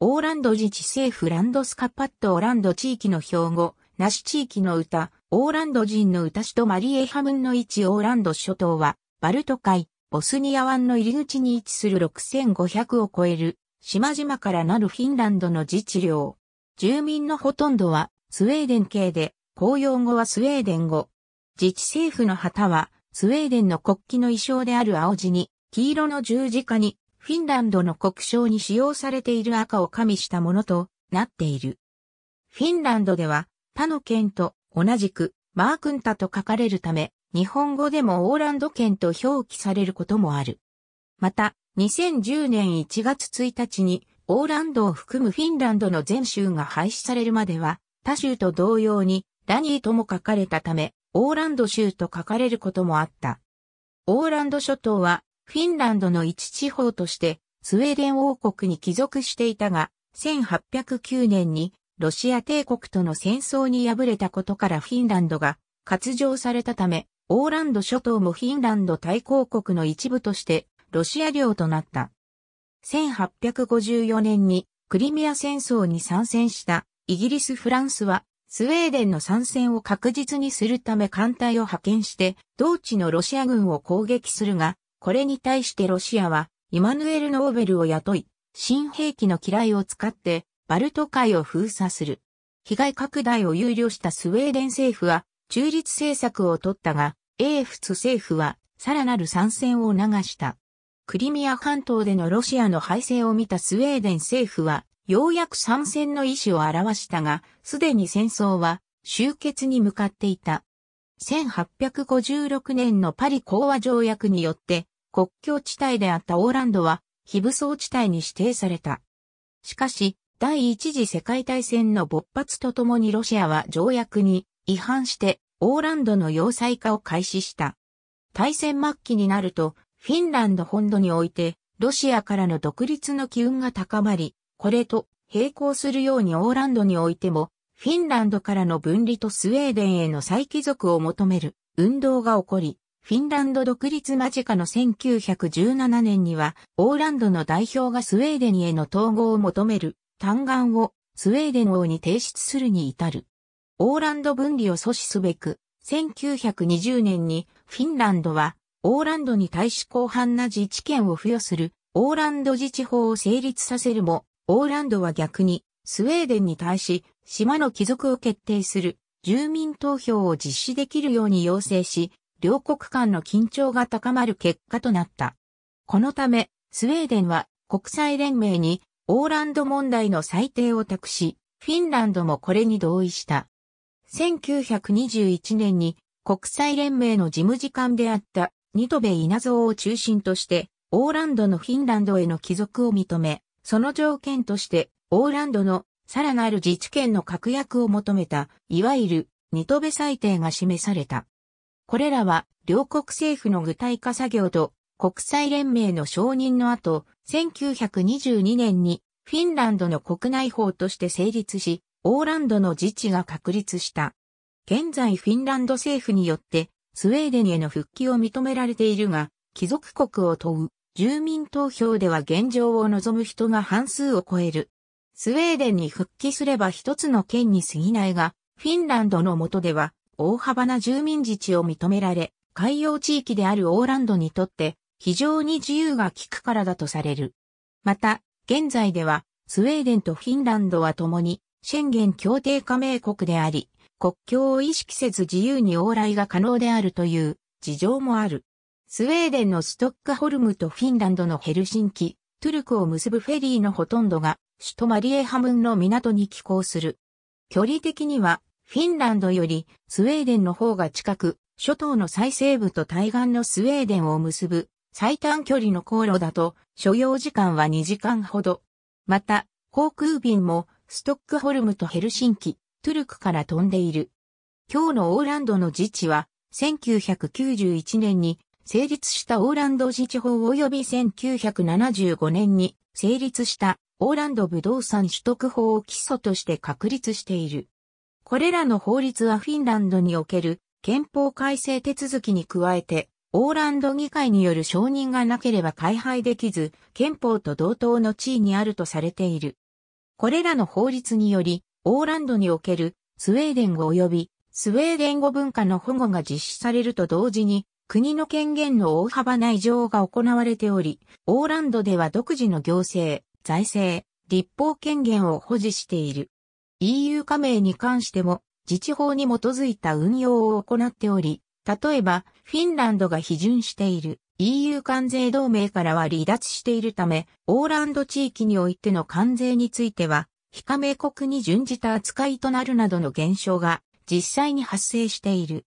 オーランド自治政府ランドスカパットオーランド地域の標語、ナシ地域の歌、オーランド人の歌詞とマリエハムンの位置オーランド諸島は、バルト海、ボスニア湾の入り口に位置する6500を超える、島々からなるフィンランドの自治領。住民のほとんどは、スウェーデン系で、公用語はスウェーデン語。自治政府の旗は、スウェーデンの国旗の衣装である青地に、黄色の十字架に、フィンランドの国章に使用されている赤を加味したものとなっている。フィンランドでは他の県と同じくマークンタと書かれるため、日本語でもオーランド県と表記されることもある。また、2010年1月1日にオーランドを含むフィンランドの全州が廃止されるまでは、他州と同様にラニーとも書かれたため、オーランド州と書かれることもあった。オーランド諸島はフィンランドの一地方としてスウェーデン王国に帰属していたが、1809年にロシア帝国との戦争に敗れたことからフィンランドが割譲されたため、オーランド諸島もフィンランド大公国の一部としてロシア領となった。1854年にクリミア戦争に参戦したイギリス・フランスはスウェーデンの参戦を確実にするため艦隊を派遣して同地のロシア軍を攻撃するがこれに対してロシアは、イマヌエル・ノーベルを雇い、新兵器の機雷を使って、バルト海を封鎖する。被害拡大を憂慮したスウェーデン政府は、中立政策を取ったが、英仏政府は、さらなる参戦を流した。クリミア半島でのロシアの敗戦を見たスウェーデン政府は、ようやく参戦の意思を表したが、すでに戦争は終結に向かっていた。1856年のパリ講和条約によって国境地帯であったオーランドは非武装地帯に指定された。しかし、第一次世界大戦の勃発とともにロシアは条約に違反してオーランドの要塞化を開始した。大戦末期になるとフィンランド本土においてロシアからの独立の機運が高まり、これと並行するようにオーランドにおいてもフィンランドからの分離とスウェーデンへの再帰属を求める運動が起こり、フィンランド独立間近の1917年には、オーランドの代表がスウェーデンへの統合を求める、嘆願をスウェーデン王に提出するに至る。オーランド分離を阻止すべく、1920年にフィンランドは、オーランドに対し広範な自治権を付与する、オーランド自治法を成立させるも、オーランドは逆に、スウェーデンに対し、島の帰属を決定する住民投票を実施できるように要請し、両国間の緊張が高まる結果となった。このため、スウェーデンは国際連盟にオーランド問題の裁定を託し、フィンランドもこれに同意した。1921年に国際連盟の事務次官であったニトベイナゾーを中心として、オーランドのフィンランドへの帰属を認め、その条件として、オーランドのさらなる自治権の確約を求めた、いわゆる、ニトベ裁定が示された。これらは、両国政府の具体化作業と、国際連盟の承認の後、1922年に、フィンランドの国内法として成立し、オーランドの自治が確立した。現在フィンランド政府によって、スウェーデンへの復帰を認められているが、貴族国を問う、住民投票では現状を望む人が半数を超える。スウェーデンに復帰すれば一つの県に過ぎないが、フィンランドの下では大幅な住民自治を認められ、海洋地域であるオーランドにとって非常に自由が利くからだとされる。また、現在ではスウェーデンとフィンランドは共にシェンゲン協定加盟国であり、国境を意識せず自由に往来が可能であるという事情もある。スウェーデンのストックホルムとフィンランドのヘルシンキ、トゥルクを結ぶフェリーのほとんどが首都マリエハムンの港に寄港する。距離的には、フィンランドよりスウェーデンの方が近く、諸島の最西部と対岸のスウェーデンを結ぶ最短距離の航路だと、所要時間は2時間ほど。また、航空便もストックホルムとヘルシンキ、トゥルクから飛んでいる。今日のオーランドの自治は、1991年に成立したオーランド自治法及び1975年に成立したオーランド不動産取得法を基礎として確立している。これらの法律はフィンランドにおける憲法改正手続きに加えて、オーランド議会による承認がなければ開廃できず、憲法と同等の地位にあるとされている。これらの法律により、オーランドにおけるスウェーデン語及びスウェーデン語文化の保護が実施されると同時に、国の権限の大幅な異常が行われており、オーランドでは独自の行政、財政、立法権限を保持している。EU 加盟に関しても、自治法に基づいた運用を行っており、例えば、フィンランドが批准している EU 関税同盟からは離脱しているため、オーランド地域においての関税については、非加盟国に準じた扱いとなるなどの現象が実際に発生している。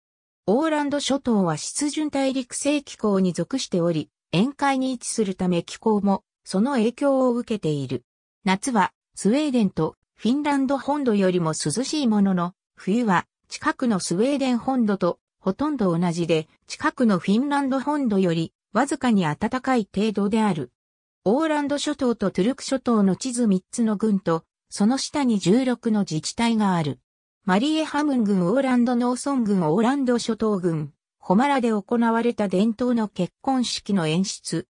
オーランド諸島は湿潤大陸性気候に属しており、沿海に位置するため気候もその影響を受けている。夏はスウェーデンとフィンランド本土よりも涼しいものの、冬は近くのスウェーデン本土とほとんど同じで、近くのフィンランド本土よりわずかに暖かい程度である。オーランド諸島とトゥルク諸島の地図3つの群と、その下に16の自治体がある。マリエハムン郡オーランド農村郡オーランド諸島郡、ホマラで行われた伝統の結婚式の演出、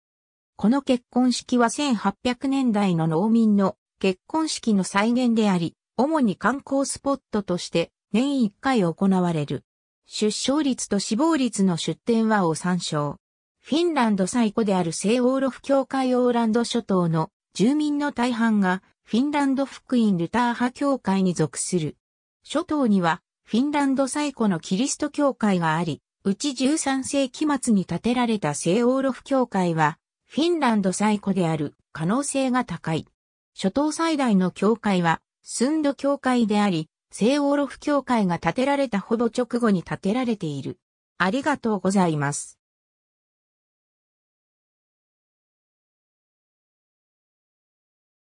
この結婚式は1800年代の農民の結婚式の再現であり、主に観光スポットとして年1回行われる。出生率と死亡率の出典はを参照。フィンランド最古である聖オーロフ教会オーランド諸島の住民の大半がフィンランド福音ルター派教会に属する。諸島にはフィンランド最古のキリスト教会があり、うち13世紀末に建てられた聖オーロフ教会はフィンランド最古である可能性が高い。諸島最大の教会は、スンド教会であり、聖オーロフ教会が建てられたほぼ直後に建てられている。ありがとうございます。